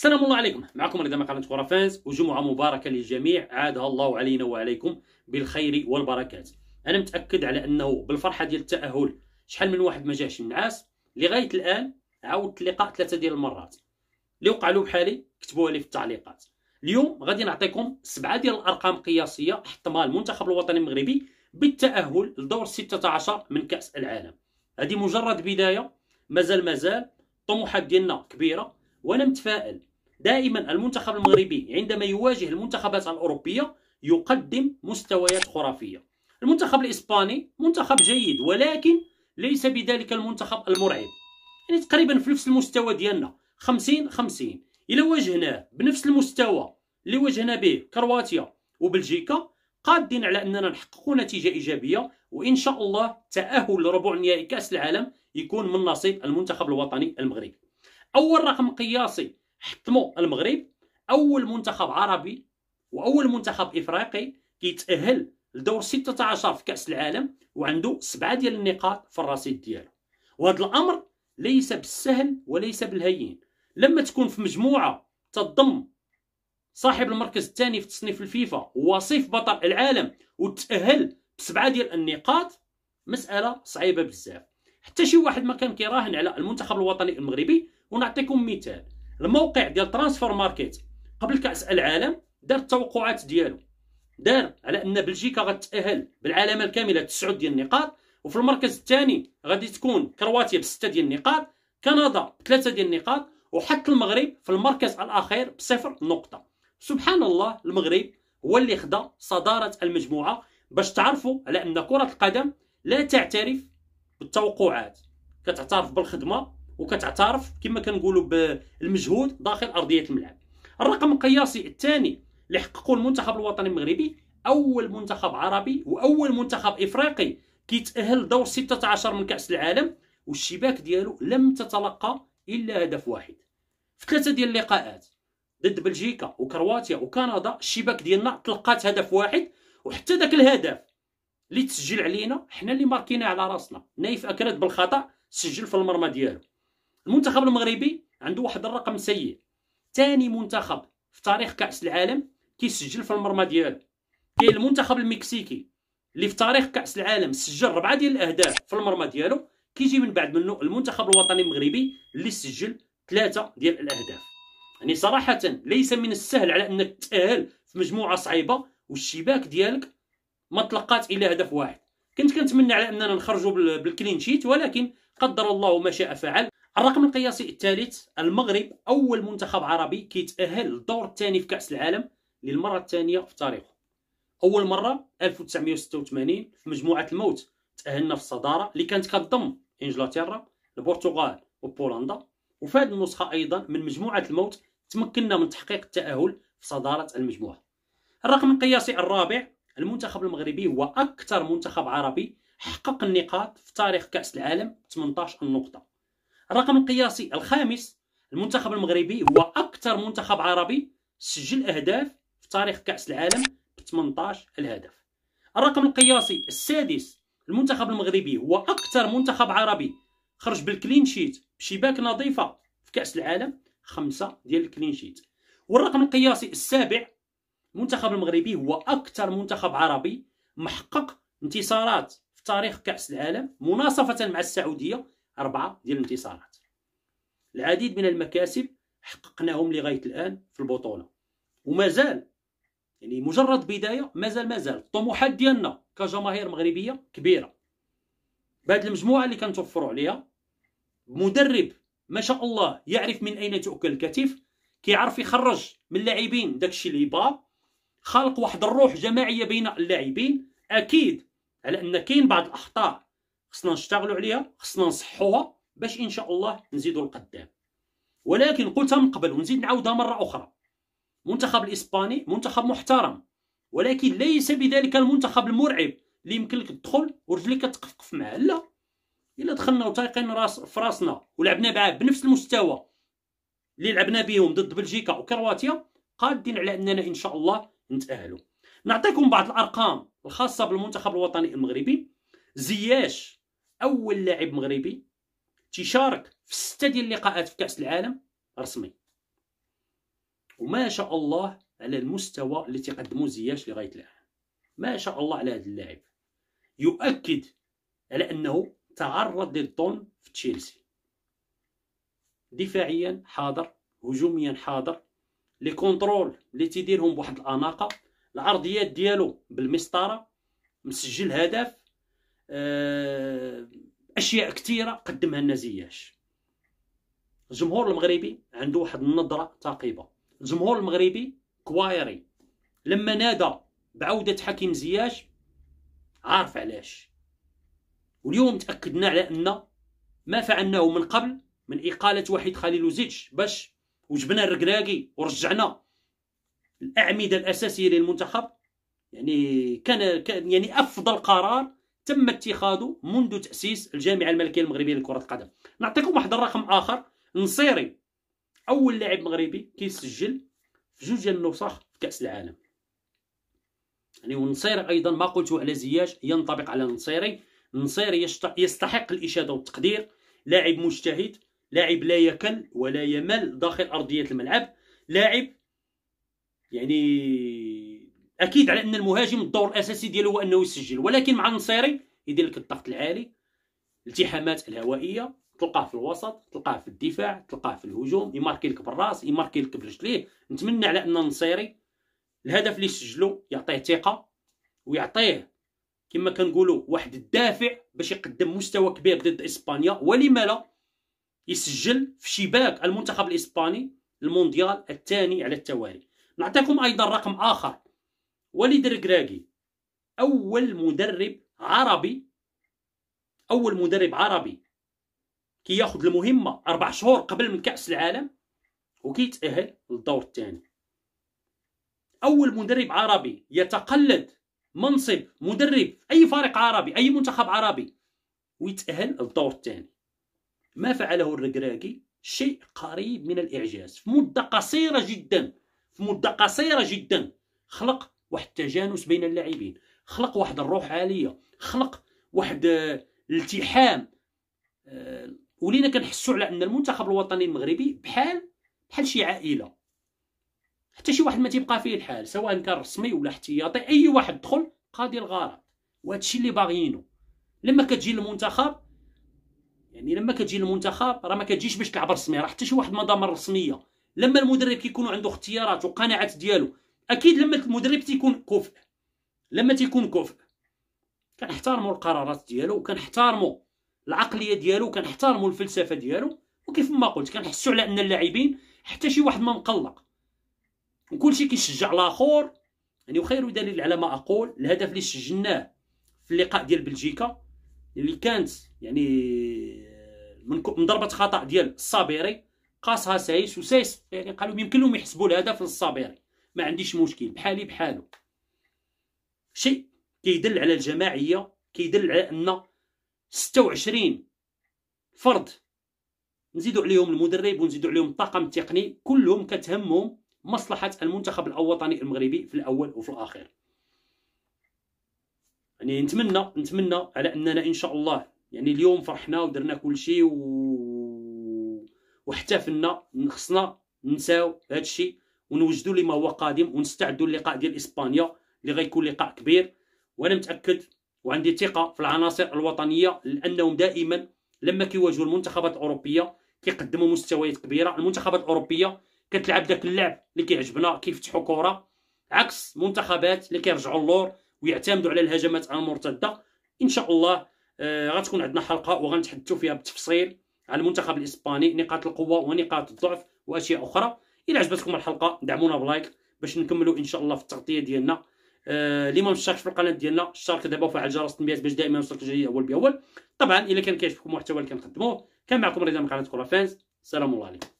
السلام الله عليكم معكم رضا قناة فانز وجمعة مباركة للجميع عادها الله علينا وعليكم بالخير والبركات أنا متأكد على أنه بالفرحة ديال التأهل شحال من واحد ما جاش النعاس لغاية الآن عاودت اللقاء ثلاثة ديال المرات اللي وقع له بحالي كتبوها لي في التعليقات اليوم غادي نعطيكم سبعة ديال الأرقام قياسية احتمال المنتخب الوطني المغربي بالتأهل لدور 16 من كأس العالم هذه مجرد بداية مازال مازال الطموحات ديالنا كبيرة وأنا متفائل دائما المنتخب المغربي عندما يواجه المنتخبات الأوروبية يقدم مستويات خرافية المنتخب الإسباني منتخب جيد ولكن ليس بذلك المنتخب المرعب يعني تقريبا في نفس المستوى ديالنا 50 50 الى واجهناه بنفس المستوى اللي واجهنا به كرواتيا وبلجيكا قادين على أننا نحقق نتيجة إيجابية وإن شاء الله تأهل لربع نهائي كأس العالم يكون من نصيب المنتخب الوطني المغربي أول رقم قياسي حطموا المغرب اول منتخب عربي واول منتخب افريقي كيتاهل لدور 16 في كاس العالم وعنده سبعه ديال النقاط في الرصيد ديالو وهذا الامر ليس بالسهل وليس بالهين لما تكون في مجموعه تضم صاحب المركز الثاني في تصنيف الفيفا وصيف بطل العالم وتاهل بسبعه ديال النقاط مساله صعيبه بزاف حتى شي واحد ما كان كيراهن على المنتخب الوطني المغربي ونعطيكم مثال الموقع ديال ترانسفور ماركت قبل كاس العالم دار التوقعات ديالو دار على ان بلجيكا غتاهل بالعلامه الكامله تسعود ديال النقاط وفي المركز الثاني غادي تكون كرواتيا بسته ديال النقاط كندا بثلاثه ديال النقاط وحتى المغرب في المركز الاخير بصفر نقطه سبحان الله المغرب هو اللي خدا صداره المجموعه باش تعرفوا على ان كره القدم لا تعترف بالتوقعات كتعترف بالخدمه وكتعترف كما كنقولوا بالمجهود داخل ارضيه الملعب الرقم القياسي الثاني اللي حققه المنتخب الوطني المغربي اول منتخب عربي واول منتخب افريقي كيتاهل دور 16 من كاس العالم والشباك ديالو لم تتلقى الا هدف واحد في ثلاثه ديال اللقاءات ضد بلجيكا وكرواتيا وكندا الشباك ديالنا تلقات هدف واحد وحتى ذاك الهدف اللي تسجل علينا حنا اللي ماركيناه على راسنا نايف اكرد بالخطا سجل في المرمى ديالو المنتخب المغربي عنده واحد الرقم سيء ثاني منتخب في تاريخ كاس العالم كيسجل في المرمى ديالو كاين المنتخب المكسيكي اللي في تاريخ كاس العالم سجل ربعه ديال الاهداف في المرمى ديالو كيجي من بعد منه المنتخب الوطني المغربي اللي سجل ثلاثه ديال الاهداف يعني صراحه ليس من السهل على انك تتاهل في مجموعه صعيبه والشباك ديالك ما تلقات الى هدف واحد كنت كنتمنى على اننا نخرجوا بالكلين شيت ولكن قدر الله ما شاء فعل الرقم القياسي الثالث المغرب أول منتخب عربي كيتأهل للدور الثاني في كأس العالم للمرة الثانية في تاريخه أول مرة 1986 في مجموعة الموت تأهلنا في الصدارة اللي كانت كتضم إنجلترا البرتغال وبولندا وفي هذه النسخة أيضا من مجموعة الموت تمكنا من تحقيق التأهل في صدارة المجموعة الرقم القياسي الرابع المنتخب المغربي هو أكثر منتخب عربي حقق النقاط في تاريخ كأس العالم 18 نقطه الرقم القياسي الخامس المنتخب المغربي هو اكثر منتخب عربي سجل اهداف في تاريخ كاس العالم ب 18 الهدف الرقم القياسي السادس المنتخب المغربي هو اكثر منتخب عربي خرج بالكلين شيت بشباك نظيفه في كاس العالم خمسه ديال الكلين شيت والرقم القياسي السابع المنتخب المغربي هو اكثر منتخب عربي محقق انتصارات في تاريخ كاس العالم مناصفه مع السعوديه أربعة ديال الانتصارات العديد من المكاسب حققناهم لغاية الآن في البطولة ومازال يعني مجرد بداية مازال مازال الطموحات ديالنا كجماهير مغربية كبيرة بهذه المجموعة اللي كنتوفروا عليها مدرب ما شاء الله يعرف من أين تؤكل الكتف كيعرف يخرج من اللاعبين داكشي اللي يبغى خلق واحد الروح جماعية بين اللاعبين أكيد على أن كاين بعض الأخطاء خصنا نشتغلوا عليها خصنا نصحوها باش ان شاء الله نزيدوا القدام ولكن قلتها من قبل ونزيد نعاودها مره اخرى المنتخب الاسباني منتخب محترم ولكن ليس بذلك المنتخب المرعب اللي يمكن لك تدخل ورجليك كتقفقف معاه لا الا دخلنا وتايقين راس في راسنا ولعبنا معاه بنفس المستوى اللي لعبنا بهم ضد بلجيكا وكرواتيا قادين على اننا ان شاء الله نتاهلوا نعطيكم بعض الارقام الخاصه بالمنتخب الوطني المغربي زياش اول لاعب مغربي تيشارك في سته ديال اللقاءات في كاس العالم رسمي وما شاء الله على المستوى اللي تيقدمو زياش لغايه الان ما شاء الله على هذا اللاعب يؤكد على انه تعرض للظلم في تشيلسي دفاعيا حاضر هجوميا حاضر لي كونترول اللي تيديرهم بواحد الاناقه العرضيات ديالو بالمسطره مسجل هدف آه، اشياء كثيره قدمها لنا زياش الجمهور المغربي عنده واحد النظره ثاقبه الجمهور المغربي كوايري لما نادى بعوده حكيم زياش عارف علاش واليوم تاكدنا على ان ما فعلناه من قبل من اقاله وحيد خليل وزيتش باش وجبنا الركراكي ورجعنا الاعمده الاساسيه للمنتخب يعني كان يعني افضل قرار تم اتخاذه منذ تأسيس الجامعة الملكية المغربية لكرة القدم نعطيكم واحد الرقم آخر نصيري أول لاعب مغربي كيسجل في جوج ديال النسخ في كأس العالم يعني ونصيري أيضا ما قلته على زياش ينطبق على نصيري نصيري يستحق الإشادة والتقدير لاعب مجتهد لاعب لا يكل ولا يمل داخل أرضية الملعب لاعب يعني اكيد على ان المهاجم الدور الاساسي ديالو هو انه يسجل ولكن مع النصيري يدير لك الضغط العالي التحامات الهوائيه تلقاه في الوسط تلقاه في الدفاع تلقاه في الهجوم يماركي لك بالراس يماركي لك برجليه نتمنى على ان النصيري الهدف اللي سجلو يعطيه ثقه ويعطيه كما كنقولوا واحد الدافع باش يقدم مستوى كبير ضد اسبانيا ولما لا يسجل في شباك المنتخب الاسباني المونديال الثاني على التوالي نعطيكم ايضا رقم اخر وليد الركراكي اول مدرب عربي اول مدرب عربي كي ياخذ المهمه اربع شهور قبل من كاس العالم وكيتاهل للدور الثاني اول مدرب عربي يتقلد منصب مدرب اي فريق عربي اي منتخب عربي ويتاهل للدور الثاني ما فعله الركراكي شيء قريب من الاعجاز في مده قصيره جدا في مده قصيره جدا خلق واحد التجانس بين اللاعبين خلق واحد الروح عاليه خلق واحد آه، التحام آه، ولينا كنحسوا على ان المنتخب الوطني المغربي بحال بحال شي عائله حتى شي واحد ما تيبقى فيه الحال سواء كان رسمي ولا احتياطي اي واحد دخل قاضي الغرض الشيء اللي باغيينه لما كتجي للمنتخب يعني لما كتجي للمنتخب راه ما كتجيش باش تلعب رسمي راه حتى شي واحد ما ضامن الرسميه لما المدرب كيكونوا عنده اختيارات وقناعات ديالو اكيد لما المدرب تيكون كفء لما تيكون كفء كنحترموا القرارات ديالو وكنحترموا العقليه ديالو وكنحترموا الفلسفه ديالو وكيف ما قلت كنحسوا على ان اللاعبين حتى شي واحد ما مقلق وكلشي كيشجع الاخر يعني وخير دليل على ما اقول الهدف اللي سجلناه في اللقاء ديال بلجيكا اللي كانت يعني من ضربه خطا ديال الصابيري قاسها سايس وسايس يعني قالوا يمكن لهم يحسبوا الهدف للصابيري ما عنديش مشكل بحالي بحاله شيء كيدل على الجماعيه كيدل على ان 26 فرد نزيدوا عليهم المدرب ونزيدوا عليهم الطاقم التقني كلهم كتهمهم مصلحه المنتخب الوطني المغربي في الاول وفي الاخر يعني نتمنى نتمنى على اننا ان شاء الله يعني اليوم فرحنا ودرنا كل شيء و... واحتفلنا خصنا نساو هذا الشيء ونوجدوا لما هو قادم ونستعدوا للقاء ديال اسبانيا اللي غيكون لقاء كبير وانا متاكد وعندي ثقه في العناصر الوطنيه لانهم دائما لما كيواجهوا المنتخبات الاوروبيه كيقدموا مستويات كبيره المنتخبات الاوروبيه كتلعب داك اللعب اللي كيعجبنا كيفتحوا كره عكس منتخبات اللي كيرجعوا اللور ويعتمدوا على الهجمات المرتده ان شاء الله آه غتكون عندنا حلقه وغنتحدثوا فيها بالتفصيل على المنتخب الاسباني نقاط القوه ونقاط الضعف واشياء اخرى الى عجبتكم الحلقه دعمونا بلايك باش نكملوا ان شاء الله في التغطيه ديالنا آه، اللي آه ما مشتركش في القناه ديالنا اشترك دابا وفعل جرس التنبيهات باش دائما يوصلك الجديد اول باول طبعا الا كان كيعجبكم المحتوى اللي كنقدموه كان معكم رضا من قناه كولا فانز السلام عليكم